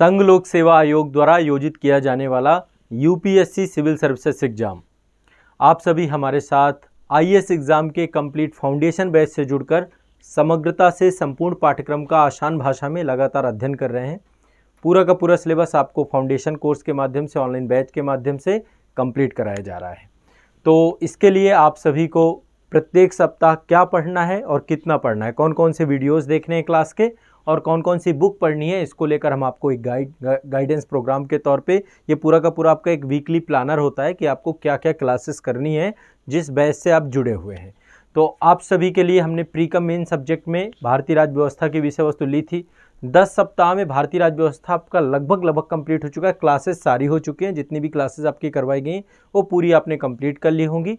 संघ लोक सेवा आयोग द्वारा आयोजित किया जाने वाला यूपीएससी सिविल सर्विसेज एग्ज़ाम आप सभी हमारे साथ आई एग्ज़ाम के कंप्लीट फाउंडेशन बैच से जुड़कर समग्रता से संपूर्ण पाठ्यक्रम का आसान भाषा में लगातार अध्ययन कर रहे हैं पूरा का पूरा सिलेबस आपको फाउंडेशन कोर्स के माध्यम से ऑनलाइन बैच के माध्यम से कंप्लीट कराया जा रहा है तो इसके लिए आप सभी को प्रत्येक सप्ताह क्या पढ़ना है और कितना पढ़ना है कौन कौन से वीडियोस देखने हैं क्लास के और कौन कौन सी बुक पढ़नी है इसको लेकर हम आपको एक गाइड गाइडेंस प्रोग्राम के तौर पे ये पूरा का पूरा आपका एक वीकली प्लानर होता है कि आपको क्या क्या क्लासेस करनी है जिस बैच से आप जुड़े हुए हैं तो आप सभी के लिए हमने प्री का मेन सब्जेक्ट में भारतीय राज्य व्यवस्था की विषय वस्तु ली थी दस सप्ताह में भारतीय राज्य व्यवस्था आपका लगभग लगभग कंप्लीट हो चुका है क्लासेस सारी हो चुकी हैं जितनी भी क्लासेस आपकी करवाई गई वो पूरी आपने कंप्लीट कर ली होंगी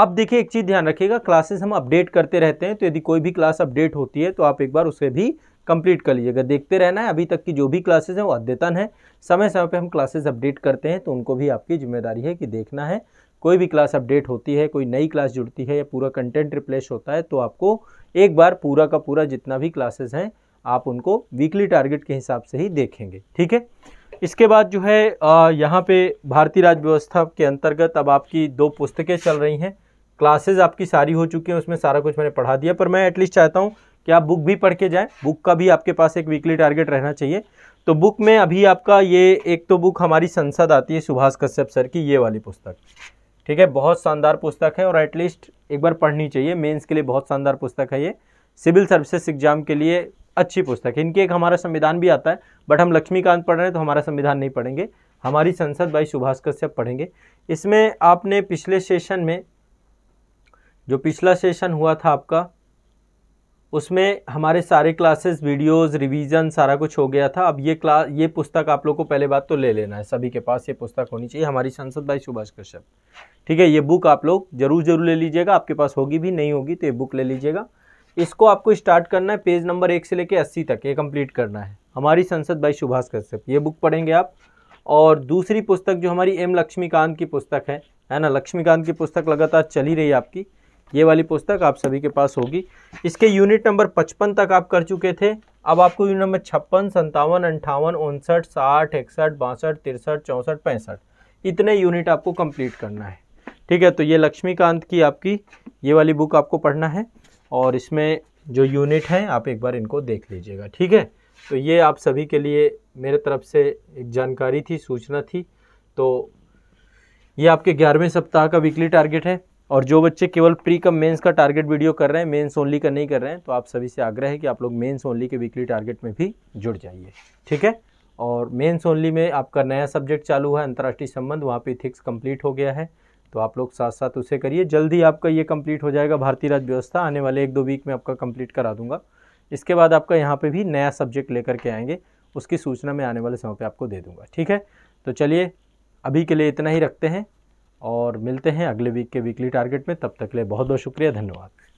अब देखिए एक चीज़ ध्यान रखिएगा क्लासेस हम अपडेट करते रहते हैं तो यदि कोई भी क्लास अपडेट होती है तो आप एक बार उसे भी कंप्लीट कर लीजिएगा देखते रहना है अभी तक की जो भी क्लासेस हैं वो अद्यतन है समय समय पर हम क्लासेस अपडेट करते हैं तो उनको भी आपकी जिम्मेदारी है कि देखना है कोई भी क्लास अपडेट होती है कोई नई क्लास जुड़ती है या पूरा कंटेंट रिप्लेस होता है तो आपको एक बार पूरा का पूरा जितना भी क्लासेज हैं आप उनको वीकली टारगेट के हिसाब से ही देखेंगे ठीक है इसके बाद जो है यहाँ पे भारतीय राज्य व्यवस्था के अंतर्गत अब आपकी दो पुस्तकें चल रही हैं क्लासेज आपकी सारी हो चुकी हैं उसमें सारा कुछ मैंने पढ़ा दिया पर मैं एटलीस्ट चाहता हूँ कि आप बुक भी पढ़ के जाएँ बुक का भी आपके पास एक वीकली टारगेट रहना चाहिए तो बुक में अभी आपका ये एक तो बुक हमारी संसद आती है सुभाष कश्यप सर की ये वाली पुस्तक ठीक है बहुत शानदार पुस्तक है और एटलीस्ट एक बार पढ़नी चाहिए मेंस के लिए बहुत शानदार पुस्तक है ये सिविल सर्विसेज एग्जाम के लिए अच्छी पुस्तक है इनके एक हमारा संविधान भी आता है बट हम लक्ष्मीकांत पढ़ रहे हैं तो हमारा संविधान नहीं पढ़ेंगे हमारी संसद भाई सुभाष कश्यप पढ़ेंगे इसमें आपने पिछले सेशन में जो पिछला सेशन हुआ था आपका उसमें हमारे सारे क्लासेस वीडियोस रिवीजन सारा कुछ हो गया था अब ये क्लास ये पुस्तक आप लोग को पहले बात तो ले लेना है सभी के पास ये पुस्तक होनी चाहिए हमारी संसद भाई सुभाष कश्यप ठीक है ये बुक आप लोग जरूर जरूर ले लीजिएगा आपके पास होगी भी नहीं होगी तो ये बुक ले लीजिएगा इसको आपको स्टार्ट करना है पेज नंबर एक से लेकर अस्सी तक ये कंप्लीट करना है हमारी संसद भाई सुभाष कश्यप ये बुक पढ़ेंगे आप और दूसरी पुस्तक जो हमारी एम लक्ष्मीकांत की पुस्तक है है ना लक्ष्मीकांत की पुस्तक लगातार चली रही आपकी ये वाली पुस्तक आप सभी के पास होगी इसके यूनिट नंबर पचपन तक आप कर चुके थे अब आपको यूनिट नंबर छप्पन संतावन अंठावन उनसठ साठ इकसठ बासठ तिरसठ चौंसठ पैंसठ इतने यूनिट आपको कंप्लीट करना है ठीक है तो ये लक्ष्मीकांत की आपकी ये वाली बुक आपको पढ़ना है और इसमें जो यूनिट हैं आप एक बार इनको देख लीजिएगा ठीक है तो ये आप सभी के लिए मेरे तरफ से एक जानकारी थी सूचना थी तो ये आपके ग्यारहवें सप्ताह का वीकली टारगेट है और जो बच्चे केवल प्री कम मेंस का टारगेट वीडियो कर रहे हैं मेंस ओनली का नहीं कर रहे हैं तो आप सभी से आग्रह है कि आप लोग मेंस ओनली के वीकली टारगेट में भी जुड़ जाइए ठीक है और मेंस ओनली में आपका नया सब्जेक्ट चालू है अंतर्राष्ट्रीय संबंध वहाँ पे इथिक्स कंप्लीट हो गया है तो आप लोग साथ साथ उसे करिए जल्द ही आपका ये कंप्लीट हो जाएगा भारतीय राज्य व्यवस्था आने वाले एक दो वीक में आपका कम्प्लीट करा दूंगा इसके बाद आपका यहाँ पर भी नया सब्जेक्ट लेकर के आएंगे उसकी सूचना मैं आने वाले समय पर आपको दे दूँगा ठीक है तो चलिए अभी के लिए इतना ही रखते हैं और मिलते हैं अगले वीक के वीकली टारगेट में तब तक के लिए बहुत बहुत शुक्रिया धन्यवाद